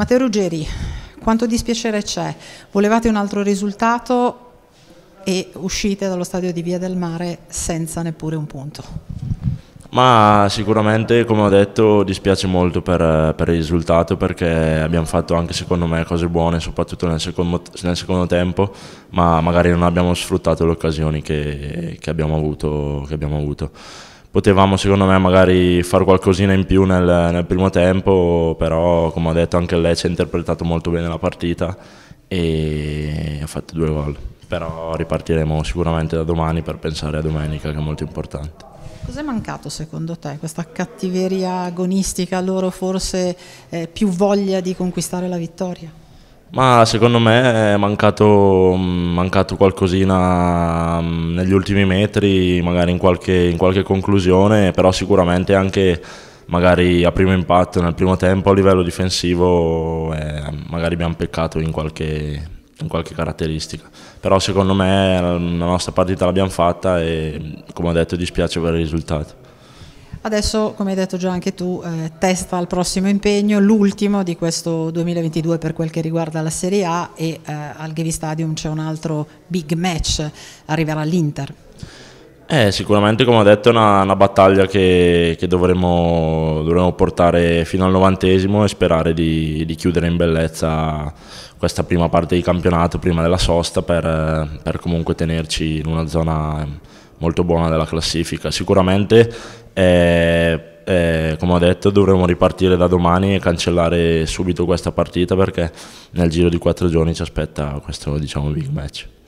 Matteo Ruggeri, quanto dispiacere c'è? Volevate un altro risultato e uscite dallo stadio di Via del Mare senza neppure un punto. Ma sicuramente, come ho detto, dispiace molto per, per il risultato perché abbiamo fatto anche secondo me cose buone, soprattutto nel secondo, nel secondo tempo, ma magari non abbiamo sfruttato le occasioni che, che abbiamo avuto. Che abbiamo avuto potevamo secondo me magari fare qualcosina in più nel, nel, primo tempo, però come ha detto anche lei ci ha interpretato molto bene la partita e ha fatto due gol. Però ripartiremo sicuramente da domani per pensare a domenica che è molto importante. Cos'è mancato secondo te? Questa cattiveria agonistica, loro forse eh, più voglia di conquistare la vittoria? Ma secondo me è mancato, mm, mancato qualcosina mm, negli ultimi metri, magari in qualche, in qualche conclusione, però sicuramente anche magari a primo impatto nel primo tempo a livello difensivo eh, magari abbiamo peccato in qualche, in qualche, caratteristica però secondo me mm, la nostra partita l'abbiamo fatta e come ho detto dispiace per il risultato. Adesso, come hai detto già anche tu, eh, testa al prossimo impegno, l'ultimo di questo 2022 per quel che riguarda la Serie A e eh, al Gevi Stadium c'è un altro big match, arriverà l'Inter. Eh, sicuramente, come ho detto, è una, una battaglia che, che dovremo, dovremo, portare fino al novantesimo e sperare di, di, chiudere in bellezza questa prima parte di campionato, prima della sosta, per, per comunque tenerci in una zona molto buona della classifica. Sicuramente, eh, eh, come ho detto, dovremo ripartire da domani e cancellare subito questa partita perché nel giro di quattro giorni ci aspetta questo diciamo, big match.